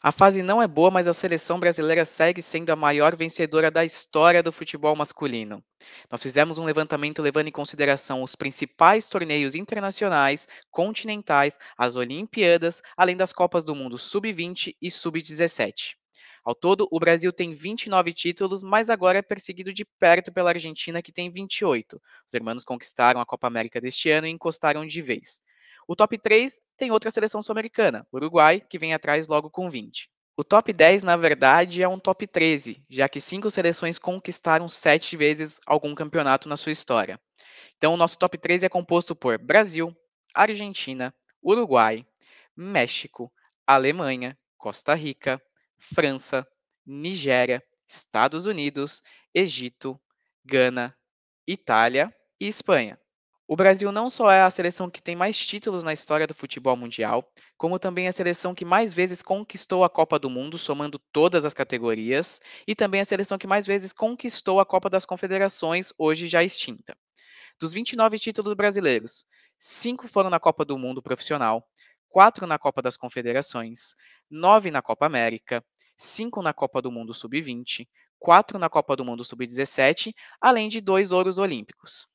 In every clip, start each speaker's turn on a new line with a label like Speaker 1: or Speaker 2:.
Speaker 1: A fase não é boa, mas a seleção brasileira segue sendo a maior vencedora da história do futebol masculino. Nós fizemos um levantamento levando em consideração os principais torneios internacionais, continentais, as Olimpíadas, além das Copas do Mundo Sub-20 e Sub-17. Ao todo, o Brasil tem 29 títulos, mas agora é perseguido de perto pela Argentina, que tem 28. Os irmãos conquistaram a Copa América deste ano e encostaram de vez. O top 3 tem outra seleção sul-americana, Uruguai, que vem atrás logo com 20. O top 10, na verdade, é um top 13, já que cinco seleções conquistaram sete vezes algum campeonato na sua história. Então, o nosso top 13 é composto por Brasil, Argentina, Uruguai, México, Alemanha, Costa Rica, França, Nigéria, Estados Unidos, Egito, Gana, Itália e Espanha. O Brasil não só é a seleção que tem mais títulos na história do futebol mundial, como também a seleção que mais vezes conquistou a Copa do Mundo, somando todas as categorias, e também a seleção que mais vezes conquistou a Copa das Confederações, hoje já extinta. Dos 29 títulos brasileiros, cinco foram na Copa do Mundo profissional, quatro na Copa das Confederações, nove na Copa América, cinco na Copa do Mundo Sub-20, quatro na Copa do Mundo Sub-17, além de dois ouros olímpicos.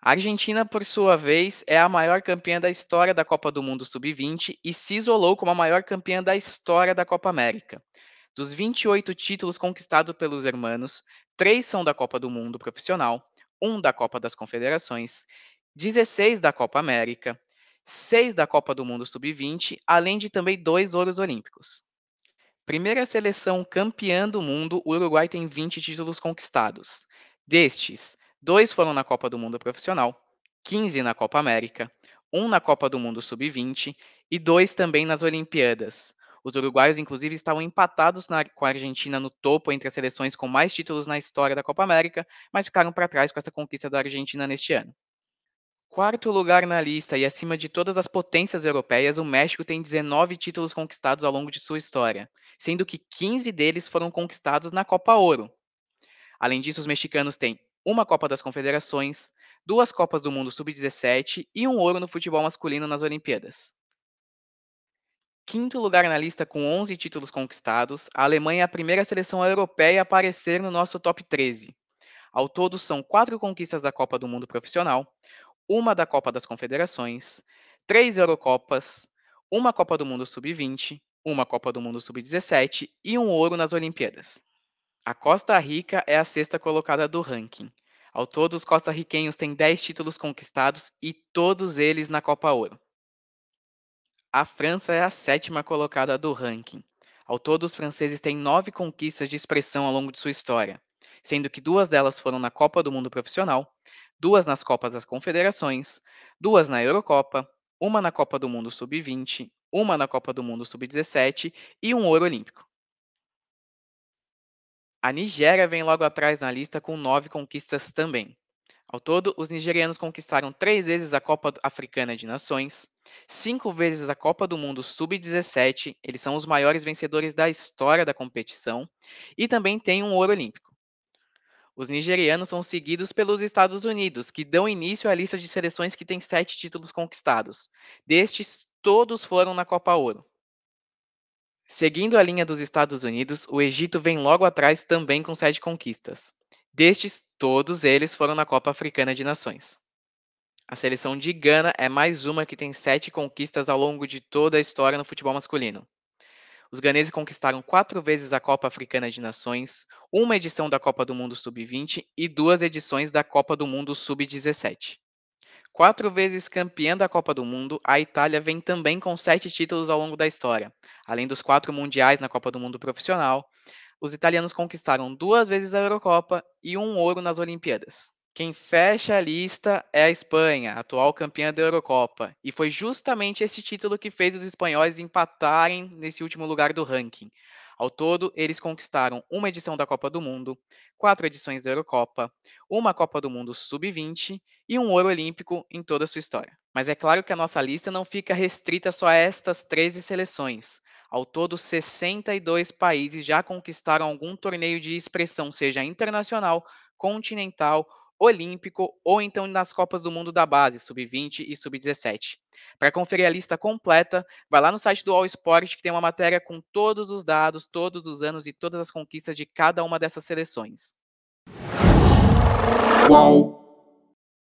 Speaker 1: A Argentina, por sua vez, é a maior campeã da história da Copa do Mundo Sub-20 e se isolou como a maior campeã da história da Copa América. Dos 28 títulos conquistados pelos hermanos, três são da Copa do Mundo Profissional, um da Copa das Confederações, 16 da Copa América, seis da Copa do Mundo Sub-20, além de também dois ouros olímpicos. Primeira seleção campeã do mundo, o Uruguai tem 20 títulos conquistados. Destes, Dois foram na Copa do Mundo Profissional, 15 na Copa América, um na Copa do Mundo Sub-20 e dois também nas Olimpíadas. Os uruguaios, inclusive, estavam empatados na, com a Argentina no topo entre as seleções com mais títulos na história da Copa América, mas ficaram para trás com essa conquista da Argentina neste ano. Quarto lugar na lista e acima de todas as potências europeias, o México tem 19 títulos conquistados ao longo de sua história, sendo que 15 deles foram conquistados na Copa Ouro. Além disso, os mexicanos têm uma Copa das Confederações, duas Copas do Mundo Sub-17 e um ouro no futebol masculino nas Olimpíadas. Quinto lugar na lista com 11 títulos conquistados, a Alemanha é a primeira seleção europeia a aparecer no nosso top 13. Ao todo, são quatro conquistas da Copa do Mundo Profissional, uma da Copa das Confederações, três Eurocopas, uma Copa do Mundo Sub-20, uma Copa do Mundo Sub-17 e um ouro nas Olimpíadas. A Costa Rica é a sexta colocada do ranking. Ao todo, os costarriquenhos têm 10 títulos conquistados e todos eles na Copa Ouro. A França é a sétima colocada do ranking. Ao todo, os franceses têm nove conquistas de expressão ao longo de sua história, sendo que duas delas foram na Copa do Mundo Profissional, duas nas Copas das Confederações, duas na Eurocopa, uma na Copa do Mundo Sub-20, uma na Copa do Mundo Sub-17 e um ouro olímpico. A Nigéria vem logo atrás na lista com nove conquistas também. Ao todo, os nigerianos conquistaram três vezes a Copa Africana de Nações, cinco vezes a Copa do Mundo Sub-17, eles são os maiores vencedores da história da competição, e também têm um ouro olímpico. Os nigerianos são seguidos pelos Estados Unidos, que dão início à lista de seleções que têm sete títulos conquistados. Destes, todos foram na Copa Ouro. Seguindo a linha dos Estados Unidos, o Egito vem logo atrás também com sete conquistas. Destes, todos eles foram na Copa Africana de Nações. A seleção de Gana é mais uma que tem sete conquistas ao longo de toda a história no futebol masculino. Os ganeses conquistaram quatro vezes a Copa Africana de Nações, uma edição da Copa do Mundo Sub-20 e duas edições da Copa do Mundo Sub-17. Quatro vezes campeã da Copa do Mundo, a Itália vem também com sete títulos ao longo da história, além dos quatro mundiais na Copa do Mundo profissional. Os italianos conquistaram duas vezes a Eurocopa e um ouro nas Olimpíadas. Quem fecha a lista é a Espanha, atual campeã da Eurocopa, e foi justamente esse título que fez os espanhóis empatarem nesse último lugar do ranking. Ao todo, eles conquistaram uma edição da Copa do Mundo, quatro edições da Eurocopa, uma Copa do Mundo Sub-20 e um ouro olímpico em toda a sua história. Mas é claro que a nossa lista não fica restrita só a estas 13 seleções. Ao todo, 62 países já conquistaram algum torneio de expressão, seja internacional, continental Olímpico ou então nas Copas do Mundo da Base, Sub-20 e Sub-17. Para conferir a lista completa, vai lá no site do All Sport que tem uma matéria com todos os dados, todos os anos e todas as conquistas de cada uma dessas seleções. Uau.